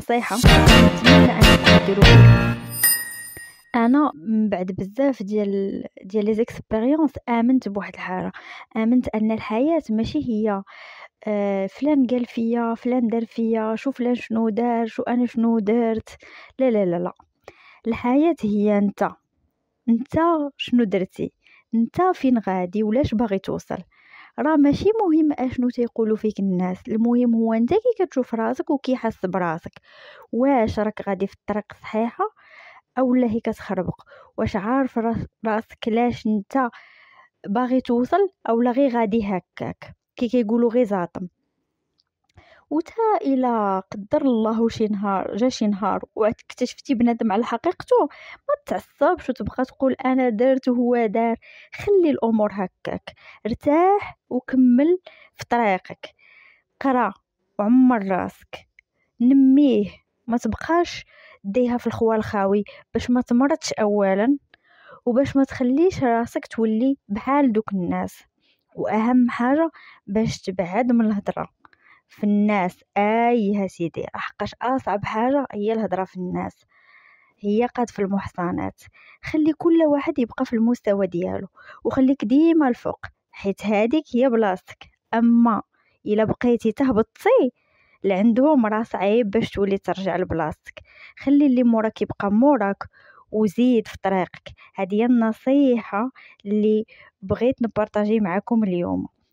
نصيحة نتمنى أنكم تقدروا انا من بعد بزاف ديال ديال لي زيكسبيريونس امنت بواحد الحاجه امنت ان الحياه ماشي هي آه، فلان قال فيا فلان دار فيا شوف فلان شنو دار شو انا شنو درت لا لا لا لا الحياه هي انت انت شنو درتي انت فين غادي ولاش باغي توصل راه ماشي مهم اشنو تيقولوا فيك الناس المهم هو انت كي كتشوف راسك حس براسك واش راك غادي في الطريق صحيحه اولا هي كتخربق واش عارف راسك لاش انت باغي توصل اولا غير غادي هكاك كي كيقولوا غير زاطم وتا الى قدر الله شي نهار جا شي نهار واكتشفتي بنادم على حقيقته ما تعصبش وتبقى تقول انا درت وهو دار خلي الامور هكاك ارتاح وكمل في طريقك قرا وعمر راسك نميه ما تبقاش ديها في الخوال الخاوي باش ما تمرضش اولا وباش ما تخليش راسك تولي بحال دوك الناس واهم حاجه باش تبعد من الهضره في الناس ايها سيدي لحقاش اصعب حاجه هي الهضره في الناس هي قاد في المحصنات خلي كل واحد يبقى في المستوى ديالو وخليك ديما الفوق حيت هاديك هي بلاصتك اما الا بقيتي تهبطي لعندهم راه صعيب باش تولي ترجع لبلاصتك خلي اللي موراك يبقى موراك وزيد في طريقك هذه النصيحه اللي بغيت نبارطاجي معكم اليوم